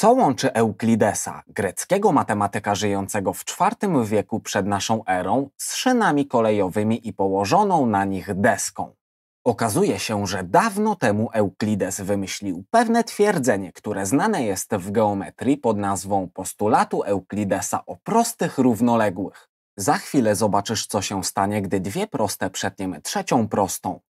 Co łączy Euklidesa, greckiego matematyka żyjącego w IV wieku przed naszą erą, z szynami kolejowymi i położoną na nich deską? Okazuje się, że dawno temu Euklides wymyślił pewne twierdzenie, które znane jest w geometrii pod nazwą postulatu Euklidesa o prostych równoległych. Za chwilę zobaczysz, co się stanie, gdy dwie proste przetniemy trzecią prostą.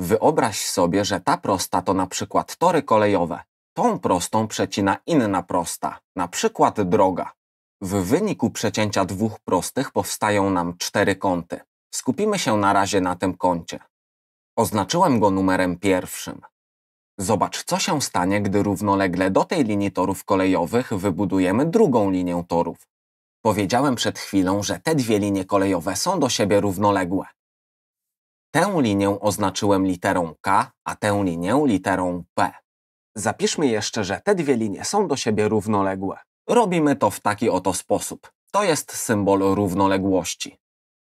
Wyobraź sobie, że ta prosta to na przykład tory kolejowe. Tą prostą przecina inna prosta, na przykład droga. W wyniku przecięcia dwóch prostych powstają nam cztery kąty. Skupimy się na razie na tym kącie. Oznaczyłem go numerem pierwszym. Zobacz, co się stanie, gdy równolegle do tej linii torów kolejowych wybudujemy drugą linię torów. Powiedziałem przed chwilą, że te dwie linie kolejowe są do siebie równoległe. Tę linię oznaczyłem literą K, a tę linię literą P. Zapiszmy jeszcze, że te dwie linie są do siebie równoległe. Robimy to w taki oto sposób. To jest symbol równoległości.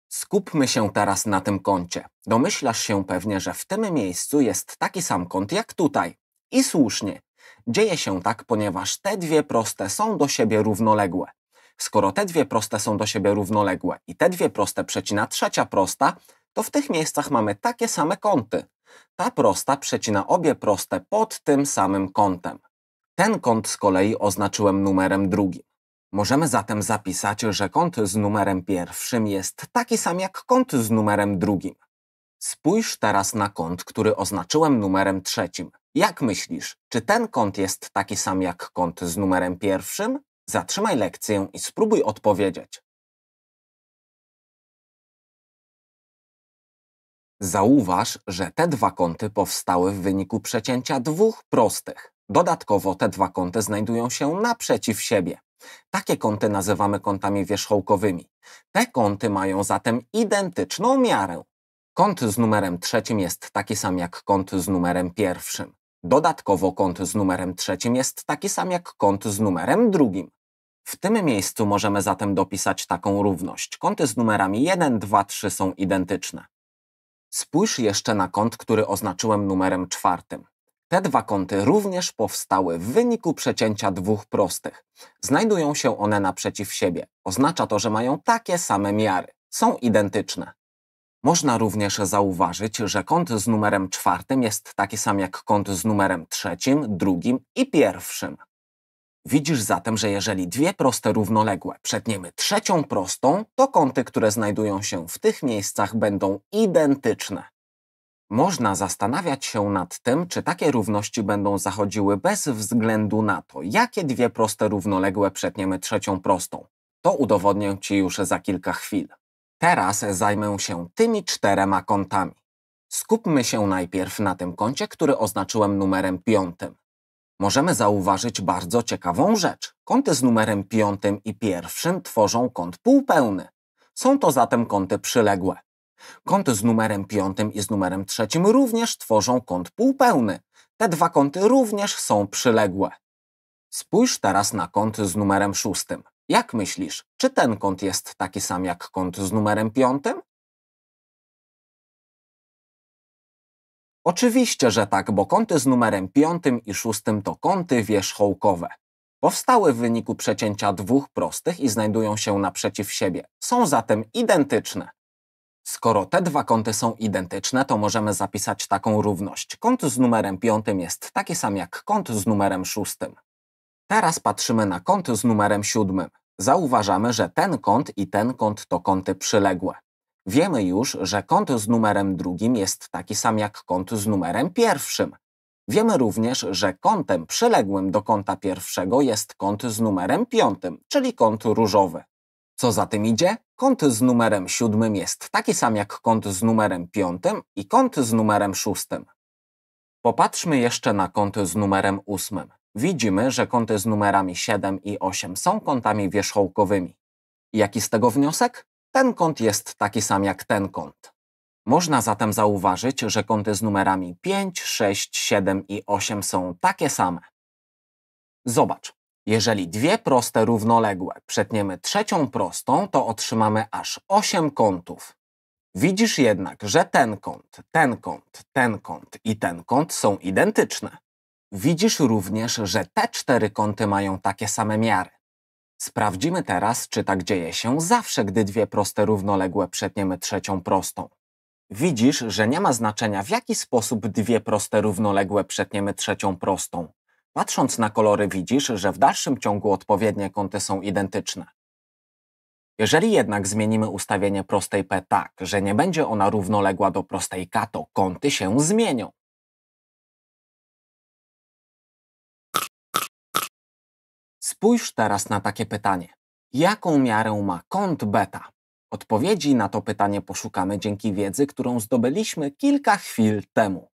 Skupmy się teraz na tym kącie. Domyślasz się pewnie, że w tym miejscu jest taki sam kąt jak tutaj. I słusznie. Dzieje się tak, ponieważ te dwie proste są do siebie równoległe. Skoro te dwie proste są do siebie równoległe i te dwie proste przecina trzecia prosta, to w tych miejscach mamy takie same kąty. Ta prosta przecina obie proste pod tym samym kątem. Ten kąt z kolei oznaczyłem numerem drugim. Możemy zatem zapisać, że kąt z numerem pierwszym jest taki sam jak kąt z numerem drugim. Spójrz teraz na kąt, który oznaczyłem numerem trzecim. Jak myślisz, czy ten kąt jest taki sam jak kąt z numerem pierwszym? Zatrzymaj lekcję i spróbuj odpowiedzieć. Zauważ, że te dwa kąty powstały w wyniku przecięcia dwóch prostych. Dodatkowo te dwa kąty znajdują się naprzeciw siebie. Takie kąty nazywamy kątami wierzchołkowymi. Te kąty mają zatem identyczną miarę. Kąt z numerem trzecim jest taki sam jak kąt z numerem pierwszym. Dodatkowo kąt z numerem trzecim jest taki sam jak kąt z numerem drugim. W tym miejscu możemy zatem dopisać taką równość. Kąty z numerami 1, 2, 3 są identyczne. Spójrz jeszcze na kąt, który oznaczyłem numerem czwartym. Te dwa kąty również powstały w wyniku przecięcia dwóch prostych. Znajdują się one naprzeciw siebie. Oznacza to, że mają takie same miary. Są identyczne. Można również zauważyć, że kąt z numerem czwartym jest taki sam jak kąt z numerem trzecim, drugim i pierwszym. Widzisz zatem, że jeżeli dwie proste równoległe przetniemy trzecią prostą, to kąty, które znajdują się w tych miejscach będą identyczne. Można zastanawiać się nad tym, czy takie równości będą zachodziły bez względu na to, jakie dwie proste równoległe przetniemy trzecią prostą. To udowodnię Ci już za kilka chwil. Teraz zajmę się tymi czterema kątami. Skupmy się najpierw na tym kącie, który oznaczyłem numerem piątym możemy zauważyć bardzo ciekawą rzecz. Kąty z numerem piątym i pierwszym tworzą kąt półpełny. Są to zatem kąty przyległe. Kąty z numerem piątym i z numerem trzecim również tworzą kąt półpełny. Te dwa kąty również są przyległe. Spójrz teraz na kąt z numerem szóstym. Jak myślisz, czy ten kąt jest taki sam jak kąt z numerem piątym? Oczywiście, że tak, bo kąty z numerem 5 i 6 to kąty wierzchołkowe. Powstały w wyniku przecięcia dwóch prostych i znajdują się naprzeciw siebie. Są zatem identyczne. Skoro te dwa kąty są identyczne, to możemy zapisać taką równość. Kąt z numerem 5 jest taki sam jak kąt z numerem 6. Teraz patrzymy na kąt z numerem 7. Zauważamy, że ten kąt i ten kąt to kąty przyległe. Wiemy już, że kąt z numerem drugim jest taki sam jak kąt z numerem pierwszym. Wiemy również, że kątem przyległym do kąta pierwszego jest kąt z numerem piątym, czyli kąt różowy. Co za tym idzie, kąt z numerem siódmym jest taki sam jak kąt z numerem piątym i kąt z numerem szóstym. Popatrzmy jeszcze na kąt z numerem ósmym. Widzimy, że kąty z numerami 7 i 8 są kątami wierzchołkowymi. Jaki z tego wniosek? Ten kąt jest taki sam jak ten kąt. Można zatem zauważyć, że kąty z numerami 5, 6, 7 i 8 są takie same. Zobacz, jeżeli dwie proste równoległe przetniemy trzecią prostą, to otrzymamy aż 8 kątów. Widzisz jednak, że ten kąt, ten kąt, ten kąt i ten kąt są identyczne. Widzisz również, że te cztery kąty mają takie same miary. Sprawdzimy teraz, czy tak dzieje się zawsze, gdy dwie proste równoległe przetniemy trzecią prostą. Widzisz, że nie ma znaczenia, w jaki sposób dwie proste równoległe przetniemy trzecią prostą. Patrząc na kolory widzisz, że w dalszym ciągu odpowiednie kąty są identyczne. Jeżeli jednak zmienimy ustawienie prostej P tak, że nie będzie ona równoległa do prostej K, to kąty się zmienią. Spójrz teraz na takie pytanie. Jaką miarę ma kąt beta? Odpowiedzi na to pytanie poszukamy dzięki wiedzy, którą zdobyliśmy kilka chwil temu.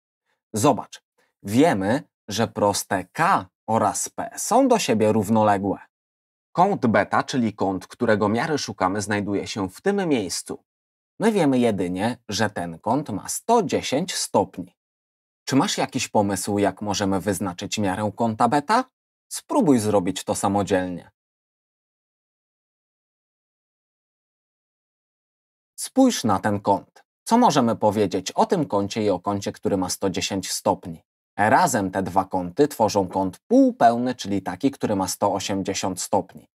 Zobacz, wiemy, że proste k oraz p są do siebie równoległe. Kąt beta, czyli kąt, którego miary szukamy, znajduje się w tym miejscu. My wiemy jedynie, że ten kąt ma 110 stopni. Czy masz jakiś pomysł, jak możemy wyznaczyć miarę kąta beta? Spróbuj zrobić to samodzielnie. Spójrz na ten kąt. Co możemy powiedzieć o tym kącie i o kącie, który ma 110 stopni? Razem te dwa kąty tworzą kąt półpełny, czyli taki, który ma 180 stopni.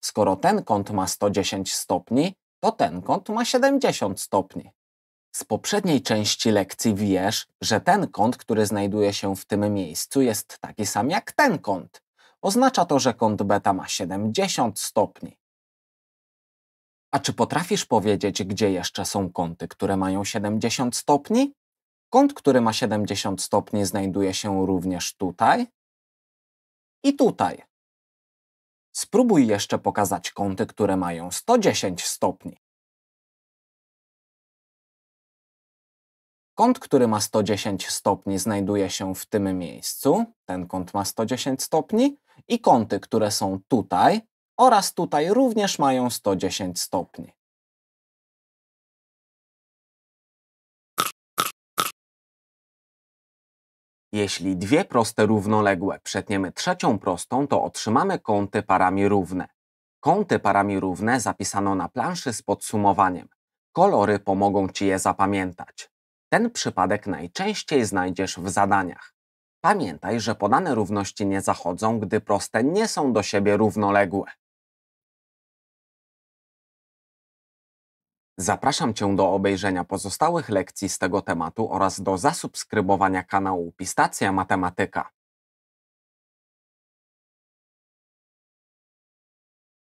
Skoro ten kąt ma 110 stopni, to ten kąt ma 70 stopni. Z poprzedniej części lekcji wiesz, że ten kąt, który znajduje się w tym miejscu, jest taki sam jak ten kąt. Oznacza to, że kąt beta ma 70 stopni. A czy potrafisz powiedzieć, gdzie jeszcze są kąty, które mają 70 stopni? Kąt, który ma 70 stopni, znajduje się również tutaj i tutaj. Spróbuj jeszcze pokazać kąty, które mają 110 stopni. Kąt, który ma 110 stopni, znajduje się w tym miejscu. Ten kąt ma 110 stopni i kąty, które są tutaj oraz tutaj również mają 110 stopni. Jeśli dwie proste równoległe przetniemy trzecią prostą, to otrzymamy kąty parami równe. Kąty parami równe zapisano na planszy z podsumowaniem. Kolory pomogą Ci je zapamiętać. Ten przypadek najczęściej znajdziesz w zadaniach. Pamiętaj, że podane równości nie zachodzą, gdy proste nie są do siebie równoległe. Zapraszam Cię do obejrzenia pozostałych lekcji z tego tematu oraz do zasubskrybowania kanału Pistacja Matematyka.